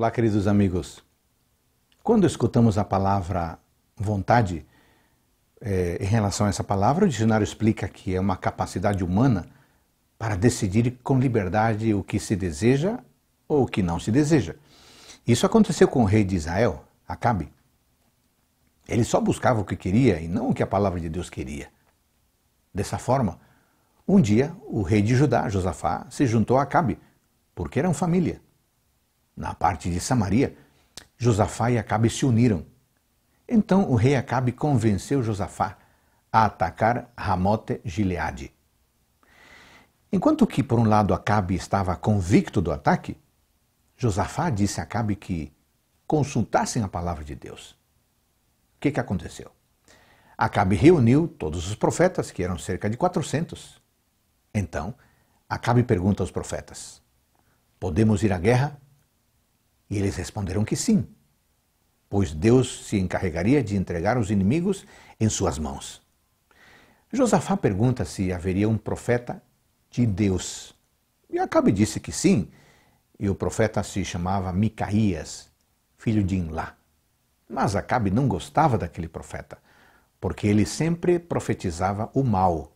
Olá, queridos amigos. Quando escutamos a palavra vontade, é, em relação a essa palavra, o dicionário explica que é uma capacidade humana para decidir com liberdade o que se deseja ou o que não se deseja. Isso aconteceu com o rei de Israel, Acabe. Ele só buscava o que queria e não o que a palavra de Deus queria. Dessa forma, um dia o rei de Judá, Josafá, se juntou a Acabe, porque eram família na parte de Samaria, Josafá e Acabe se uniram. Então o rei Acabe convenceu Josafá a atacar Ramote Gileade. Enquanto que, por um lado, Acabe estava convicto do ataque, Josafá disse a Acabe que consultassem a palavra de Deus. O que, que aconteceu? Acabe reuniu todos os profetas, que eram cerca de 400. Então, Acabe pergunta aos profetas: Podemos ir à guerra? E eles responderam que sim, pois Deus se encarregaria de entregar os inimigos em suas mãos. Josafá pergunta se haveria um profeta de Deus. E Acabe disse que sim, e o profeta se chamava Micaías, filho de Inlá. Mas Acabe não gostava daquele profeta, porque ele sempre profetizava o mal.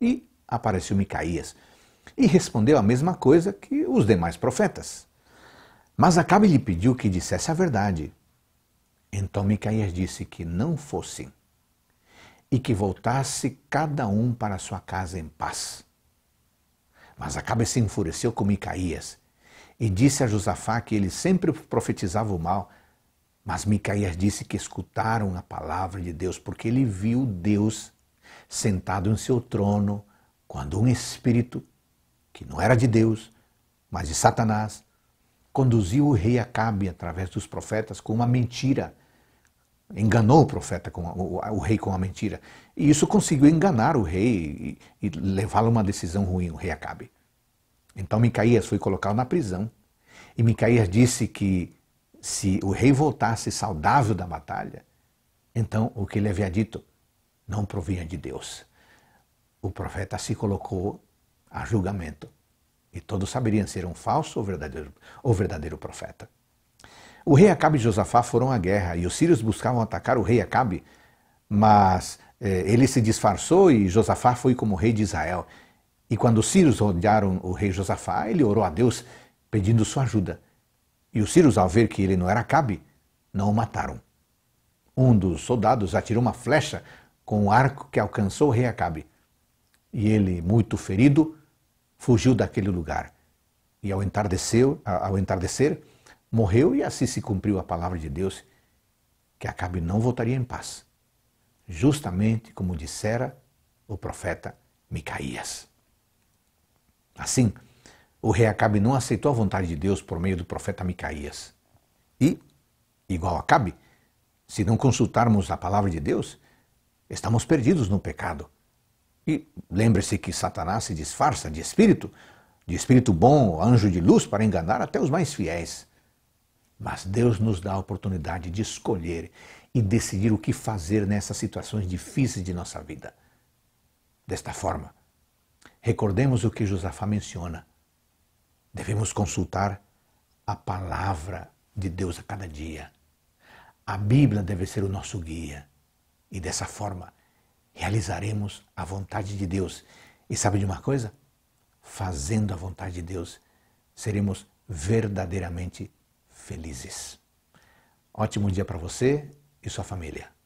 E apareceu Micaías e respondeu a mesma coisa que os demais profetas. Mas Acabe lhe pediu que dissesse a verdade. Então Micaías disse que não fosse e que voltasse cada um para sua casa em paz. Mas Acabe se enfureceu com Micaías e disse a Josafá que ele sempre profetizava o mal, mas Micaías disse que escutaram a palavra de Deus, porque ele viu Deus sentado em seu trono, quando um espírito, que não era de Deus, mas de Satanás, conduziu o rei Acabe através dos profetas com uma mentira. Enganou o profeta com o, o rei com uma mentira. E isso conseguiu enganar o rei e, e levá-lo a uma decisão ruim, o rei Acabe. Então Micaías foi colocado na prisão. E Micaías disse que se o rei voltasse saudável da batalha, então o que ele havia dito não provinha de Deus. O profeta se colocou a julgamento. E todos saberiam se era um falso ou verdadeiro, ou verdadeiro profeta. O rei Acabe e Josafá foram à guerra e os sírios buscavam atacar o rei Acabe, mas eh, ele se disfarçou e Josafá foi como rei de Israel. E quando os sírios rodearam o rei Josafá, ele orou a Deus pedindo sua ajuda. E os sírios, ao ver que ele não era Acabe, não o mataram. Um dos soldados atirou uma flecha com um arco que alcançou o rei Acabe. E ele, muito ferido, fugiu daquele lugar. E ao entardecer, ao entardecer, morreu e assim se cumpriu a palavra de Deus, que Acabe não voltaria em paz, justamente como dissera o profeta Micaías. Assim, o rei Acabe não aceitou a vontade de Deus por meio do profeta Micaías. E, igual Acabe, se não consultarmos a palavra de Deus, estamos perdidos no pecado e lembre-se que Satanás se disfarça de espírito, de espírito bom, anjo de luz, para enganar até os mais fiéis. Mas Deus nos dá a oportunidade de escolher e decidir o que fazer nessas situações difíceis de nossa vida. Desta forma, recordemos o que Josafá menciona. Devemos consultar a palavra de Deus a cada dia. A Bíblia deve ser o nosso guia. E dessa forma, realizaremos a vontade de Deus. E sabe de uma coisa? Fazendo a vontade de Deus, seremos verdadeiramente felizes. Ótimo dia para você e sua família.